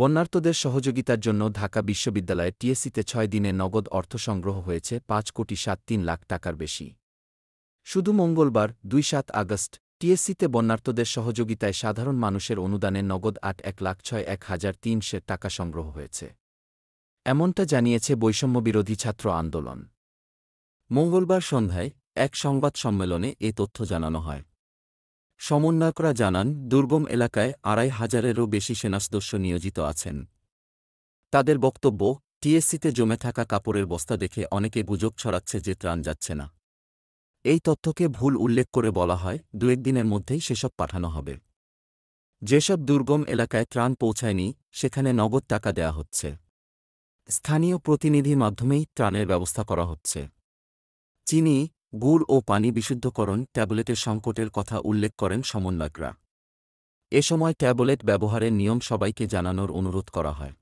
বন্যার্তদের সহযোগিতার জন্য ঢাকা বিশ্ববিদ্যালয়ে টিএসসিতে ছয় দিনে নগদ অর্থ সংগ্রহ হয়েছে পাঁচ কোটি সাত তিন লাখ টাকার বেশি শুধু মঙ্গলবার দুই সাত আগস্ট টিএসসিতে বন্যার্তদের সহযোগিতায় সাধারণ মানুষের অনুদানে নগদ আট এক লাখ ছয় এক হাজার তিনশে টাকা সংগ্রহ হয়েছে এমনটা জানিয়েছে বৈষম্যবিরোধী ছাত্র আন্দোলন মঙ্গলবার সন্ধ্যায় এক সংবাদ সম্মেলনে এ তথ্য জানানো হয় সমন্বয়করা জানান দুর্গম এলাকায় আড়াই হাজারেরও বেশি সেনাসদস্য নিয়োজিত আছেন তাদের বক্তব্য টিএসসিতে জমে থাকা কাপড়ের বস্তা দেখে অনেকে গুজব ছড়াচ্ছে যে ত্রাণ যাচ্ছে না এই তথ্যকে ভুল উল্লেখ করে বলা হয় দুয়েক দিনের মধ্যেই সেসব পাঠানো হবে যেসব দুর্গম এলাকায় ত্রাণ পৌঁছায়নি সেখানে নগদ টাকা দেয়া হচ্ছে স্থানীয় প্রতিনিধির মাধ্যমেই ত্রাণের ব্যবস্থা করা হচ্ছে চিনি গুড় ও পানি বিশুদ্ধকরণ ট্যাবলেটের সংকটের কথা উল্লেখ করেন সমন্বয়করা এ সময় ট্যাবলেট ব্যবহারের নিয়ম সবাইকে জানানোর অনুরোধ করা হয়